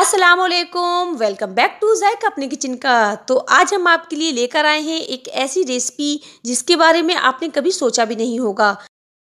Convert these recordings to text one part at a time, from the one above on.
अस्सलाम welcome back to Jack अपने kitchen का तो आज हम आपके लिए लेकर आए हैं एक ऐसी रेसिपी जिसके बारे में आपने कभी सोचा भी नहीं होगा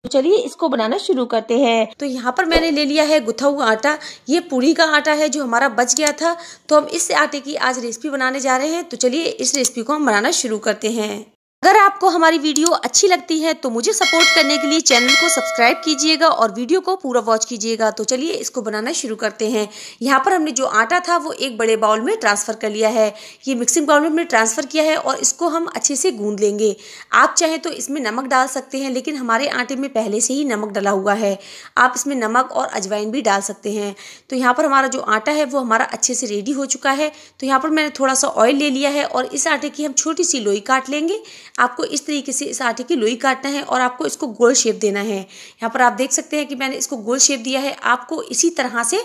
तो चलिए इसको बनाना शुरू करते हैं तो यहाँ पर मैंने ले लिया है गुथा हुआ आटा ये पूरी का आटा है जो हमारा बच गया था तो हम इस आटे की आज रेसिपी बनाने जा रहे हैं तो चलिए इस रेसिपी को हम बनाना शुरू करते हैं अगर आपको हमारी वीडियो अच्छी लगती है तो मुझे सपोर्ट करने के लिए चैनल को सब्सक्राइब कीजिएगा और वीडियो को पूरा वॉच कीजिएगा तो चलिए इसको बनाना शुरू करते हैं यहाँ पर हमने जो आटा था वो एक बड़े बाउल में ट्रांसफ़र कर लिया है ये मिक्सिंग बाउल में हमने ट्रांसफ़र किया है और इसको हम अच्छे से गूँध लेंगे आप चाहें तो इसमें नमक डाल सकते हैं लेकिन हमारे आटे में पहले से ही नमक डला हुआ है आप इसमें नमक और अजवाइन भी डाल सकते हैं तो यहाँ पर हमारा जो आटा है वो हमारा अच्छे से रेडी हो चुका है तो यहाँ पर मैंने थोड़ा सा ऑयल ले लिया है और इस आटे की हम छोटी सी लोई काट लेंगे आपको इस तरीके से इस आटे की लोई काटना है और आपको इसको गोल शेप देना है यहाँ पर आप देख सकते हैं कि मैंने इसको गोल शेप दिया है आपको इसी तरह से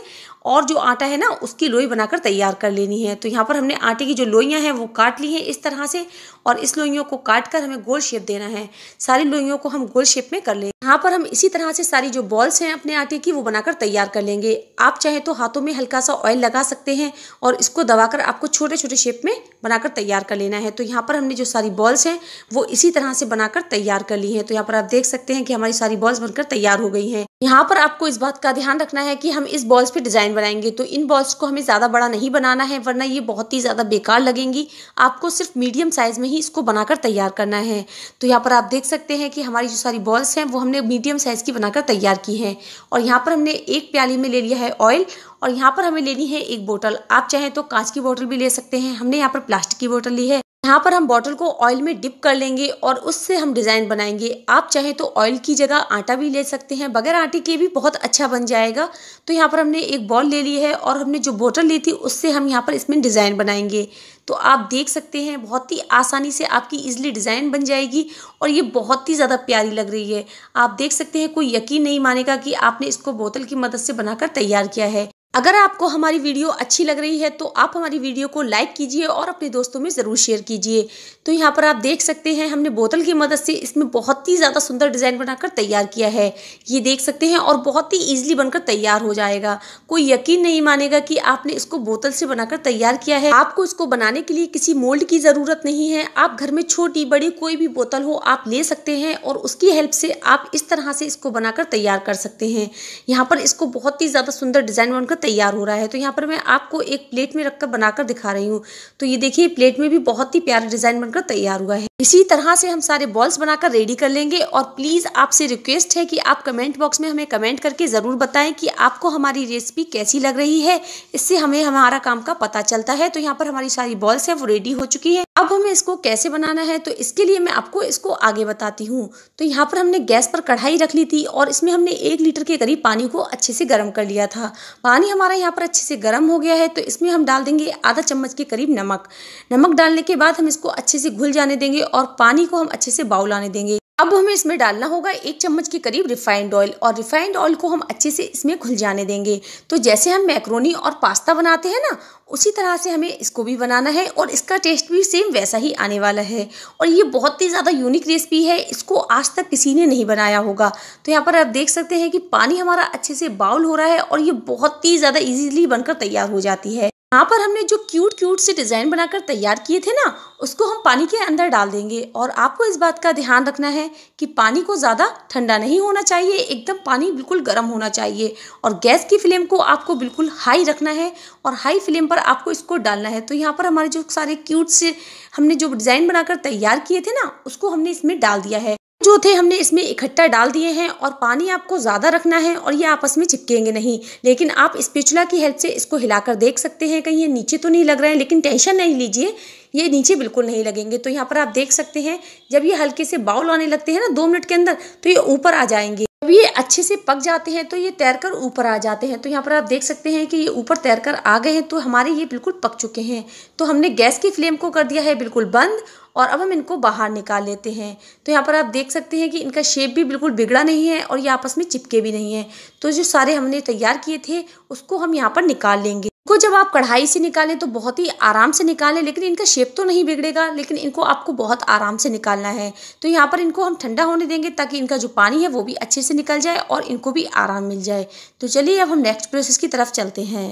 और जो आटा है ना उसकी लोई बनाकर तैयार कर लेनी है तो यहाँ पर हमने आटे की जो लोइयाँ हैं वो काट ली हैं इस तरह से और इस लोइयों को काट कर हमें गोल शेप देना है सारी लोइयों को हम गोल शेप में कर लेंगे यहाँ पर हम इसी तरह से सारी जो बॉल्स हैं अपने आटे की वो बनाकर तैयार कर लेंगे आप चाहे तो हाथों में हल्का सा ऑयल लगा सकते हैं और इसको दबाकर आपको छोटे छोटे शेप में बनाकर तैयार कर लेना है तो यहाँ पर हमने जो सारी बॉल्स हैं वो इसी तरह से बनाकर तैयार कर ली हैं तो यहाँ पर आप देख सकते हैं कि हमारी सारी बॉल्स बनकर तैयार हो गई हैं यहाँ पर आपको इस बात का ध्यान रखना है कि हम इस बॉल्स पे डिज़ाइन बनाएंगे तो इन बॉल्स को हमें ज़्यादा बड़ा नहीं बनाना है वरना ये बहुत ही ज़्यादा बेकार लगेंगी आपको सिर्फ मीडियम साइज़ में ही इसको बनाकर तैयार करना है तो यहाँ पर आप देख सकते हैं कि हमारी जो सारी बॉल्स हैं वो हमने मीडियम साइज़ की बनाकर तैयार की हैं और यहाँ पर हमने एक प्याली में ले लिया है ऑयल और यहाँ पर हमें लेनी है एक बोटल आप चाहें तो कांच की बोटल भी ले सकते हैं हमने यहाँ पर प्लास्टिक की बोटल ली है यहाँ पर हम बॉटल को ऑयल में डिप कर लेंगे और उससे हम डिज़ाइन बनाएंगे आप चाहे तो ऑयल की जगह आटा भी ले सकते हैं बगैर आटे के भी बहुत अच्छा बन जाएगा तो यहाँ पर हमने एक बॉल ले ली है और हमने जो बॉटल ली थी उससे हम यहाँ पर इसमें डिज़ाइन बनाएंगे तो आप देख सकते हैं बहुत ही आसानी से आपकी इजली डिज़ाइन बन जाएगी और ये बहुत ही ज़्यादा प्यारी लग रही है आप देख सकते हैं कोई यकीन नहीं मानेगा कि आपने इसको बोतल की मदद से बनाकर तैयार किया है अगर आपको हमारी वीडियो अच्छी लग रही है तो आप हमारी वीडियो को लाइक कीजिए और अपने दोस्तों में ज़रूर शेयर कीजिए तो यहाँ पर आप देख सकते हैं हमने बोतल की मदद से इसमें बहुत ही ज़्यादा सुंदर डिज़ाइन बनाकर तैयार किया है ये देख सकते हैं और बहुत ही ईजिली बनकर तैयार हो जाएगा कोई यकीन नहीं मानेगा कि आपने इसको बोतल से बनाकर तैयार किया है आपको इसको बनाने के लिए किसी मोल्ड की ज़रूरत नहीं है आप घर में छोटी बड़ी कोई भी बोतल हो आप ले सकते हैं और उसकी हेल्प से आप इस तरह से इसको बनाकर तैयार कर सकते हैं यहाँ पर इसको बहुत ही ज़्यादा सुंदर डिज़ाइन बनकर तैयार हो रहा है तो यहाँ पर मैं आपको एक प्लेट में रखकर बनाकर दिखा रही हूँ तो ये देखिए प्लेट में भी बहुत ही प्यारा डिज़ाइन बनकर तैयार हुआ है इसी तरह से हम सारे बॉल्स बनाकर रेडी कर लेंगे और प्लीज़ आपसे रिक्वेस्ट है कि आप कमेंट बॉक्स में हमें कमेंट करके ज़रूर बताएं कि आपको हमारी रेसिपी कैसी लग रही है इससे हमें हमारा काम का पता चलता है तो यहाँ पर हमारी सारी बॉल्स है वो रेडी हो चुकी है अब हमें इसको कैसे बनाना है तो इसके लिए मैं आपको इसको आगे बताती हूँ तो यहाँ पर हमने गैस पर कढ़ाई रख ली थी और इसमें हमने एक लीटर के करीब पानी को अच्छे से गर्म कर लिया था पानी हमारा यहाँ पर अच्छे से गर्म हो गया है तो इसमें हम डाल देंगे आधा चम्मच के करीब नमक नमक डालने के बाद हम इसको अच्छे से घुल जाने देंगे और पानी को हम अच्छे से बाउल आने देंगे अब हमें इसमें डालना होगा एक चम्मच के करीब रिफाइंड ऑयल और रिफाइंड ऑयल को हम अच्छे से इसमें घुल जाने देंगे तो जैसे हम मैक्रोनी और पास्ता बनाते हैं ना उसी तरह से हमें इसको भी बनाना है और इसका टेस्ट भी सेम वैसा ही आने वाला है और ये बहुत ही ज़्यादा यूनिक रेसिपी है इसको आज तक किसी ने नहीं बनाया होगा तो यहाँ पर आप देख सकते हैं कि पानी हमारा अच्छे से बाउल हो रहा है और ये बहुत ही ज़्यादा ईजीली बनकर तैयार हो जाती है यहाँ पर हमने जो क्यूट क्यूट से डिज़ाइन बनाकर तैयार किए थे ना उसको हम पानी के अंदर डाल देंगे और आपको इस बात का ध्यान रखना है कि पानी को ज़्यादा ठंडा नहीं होना चाहिए एकदम पानी बिल्कुल गर्म होना चाहिए और गैस की फ्लेम को आपको बिल्कुल हाई रखना है और हाई फ्लेम पर आपको इसको डालना है तो यहाँ पर हमारे जो सारे क्यूट से हमने जो डिज़ाइन बनाकर तैयार किए थे ना उसको हमने इसमें डाल दिया है जो थे हमने इसमें इकट्ठा डाल दिए हैं और पानी आपको ज़्यादा रखना है और ये आपस में चिपकेंगे नहीं लेकिन आप स्पेचुला की हेल्प से इसको हिलाकर देख सकते हैं कहीं ये नीचे तो नहीं लग रहे हैं लेकिन टेंशन नहीं लीजिए ये नीचे बिल्कुल नहीं लगेंगे तो यहाँ पर आप देख सकते हैं जब ये हल्के से बाउल आने लगते हैं ना दो मिनट के अंदर तो ये ऊपर आ जाएंगे जब ये अच्छे से पक जाते हैं तो ये तैरकर ऊपर आ जाते हैं तो यहाँ पर आप देख सकते हैं कि ये ऊपर तैरकर आ गए हैं तो हमारे ये बिल्कुल पक चुके हैं तो हमने गैस की फ्लेम को कर दिया है बिल्कुल बंद और अब हम इनको बाहर निकाल लेते हैं तो यहाँ पर आप देख सकते हैं कि इनका शेप भी बिल्कुल बिगड़ा नहीं है और ये आपस में चिपके भी नहीं है तो जो सारे हमने तैयार किए थे उसको हम यहाँ पर निकाल लेंगे इनको जब आप कढ़ाई से निकालें तो बहुत ही आराम से निकालें लेकिन इनका शेप तो नहीं बिगड़ेगा लेकिन इनको आपको बहुत आराम से निकालना है तो यहाँ पर इनको हम ठंडा होने देंगे ताकि इनका जो पानी है वो भी अच्छे से निकल जाए और इनको भी आराम मिल जाए तो चलिए अब हम नेक्स्ट प्रोसेस की तरफ चलते हैं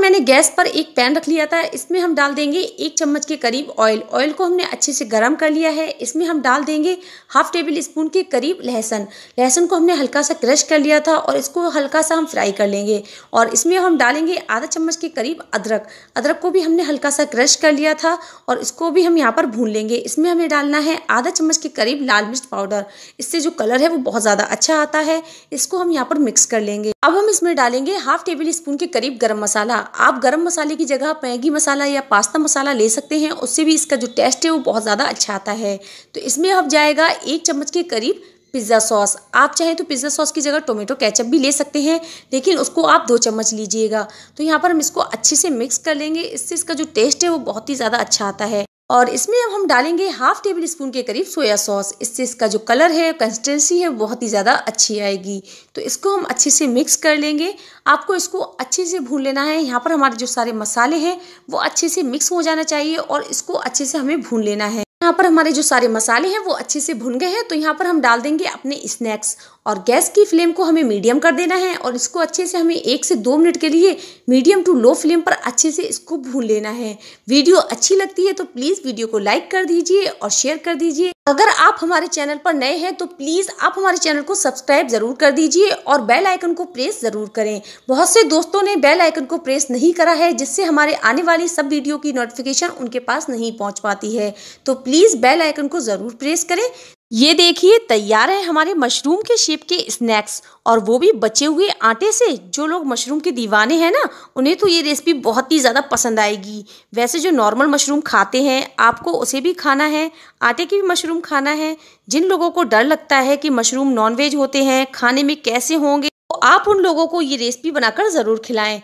मैंने गैस पर एक पैन रख लिया था इसमें हम डाल देंगे एक चम्मच के करीब ऑयल ऑयल को हमने अच्छे से गर्म कर लिया है इसमें हम डाल देंगे हाफ टेबल स्पून के करीब लहसुन लहसुन को हमने हल्का सा क्रश कर लिया था और इसको हल्का सा हम फ्राई कर लेंगे और इसमें हम डालेंगे आधा चम्मच के करीब अदरक अदरक को भी हमने हल्का सा क्रश कर लिया था और इसको भी हम यहाँ पर भून लेंगे इसमें हमें डालना है आधा चम्मच के करीब लाल मिर्च पाउडर इससे जो कलर है वो बहुत ज़्यादा अच्छा आता है इसको हम यहाँ पर मिक्स कर लेंगे अब हम इसमें डालेंगे हाफ टेबल स्पून के करीब गर्म मसाला आप गर्म मसाले की जगह मैगी मसाला या पास्ता मसाला ले सकते हैं उससे भी इसका जो टेस्ट है वो बहुत ज़्यादा अच्छा आता है तो इसमें अब जाएगा एक चम्मच के करीब पिज़्ज़ा सॉस आप चाहें तो पिज़्ज़ा सॉस की जगह टोमेटो केचप भी ले सकते हैं लेकिन उसको आप दो चम्मच लीजिएगा तो यहाँ पर हम इसको अच्छे से मिक्स कर लेंगे इससे इसका जो टेस्ट है वो बहुत ही ज़्यादा अच्छा आता है और इसमें अब हम डालेंगे हाफ टेबल स्पून के करीब सोया सॉस इससे इसका जो कलर है कंसिस्टेंसी है बहुत ही ज़्यादा अच्छी आएगी तो इसको हम अच्छे से मिक्स कर लेंगे आपको इसको अच्छे से भून लेना है यहाँ पर हमारे जो सारे मसाले हैं वो अच्छे से मिक्स हो जाना चाहिए और इसको अच्छे से हमें भून लेना है यहाँ पर हमारे जो सारे मसाले हैं वो अच्छे से भुन गए हैं तो यहाँ पर हम डाल देंगे अपने स्नैक्स और गैस की फ्लेम को हमें मीडियम कर देना है और इसको अच्छे से हमें एक से दो मिनट के लिए मीडियम टू लो फ्लेम पर अच्छे से इसको भून लेना है वीडियो अच्छी लगती है तो प्लीज़ वीडियो को लाइक कर दीजिए और शेयर कर दीजिए अगर आप हमारे चैनल पर नए हैं तो प्लीज़ आप हमारे चैनल को सब्सक्राइब ज़रूर कर दीजिए और बेल आइकन को प्रेस ज़रूर करें बहुत से दोस्तों ने बेल आइकन को प्रेस नहीं करा है जिससे हमारे आने वाली सब वीडियो की नोटिफिकेशन उनके पास नहीं पहुंच पाती है तो प्लीज़ बेल आइकन को ज़रूर प्रेस करें ये देखिए तैयार है हमारे मशरूम के शेप के स्नैक्स और वो भी बचे हुए आटे से जो लोग मशरूम के दीवाने हैं ना उन्हें तो ये रेसिपी बहुत ही ज़्यादा पसंद आएगी वैसे जो नॉर्मल मशरूम खाते हैं आपको उसे भी खाना है आटे की भी मशरूम खाना है जिन लोगों को डर लगता है कि मशरूम नॉन होते हैं खाने में कैसे होंगे तो आप उन लोगों को ये रेसिपी बनाकर ज़रूर खिलाएँ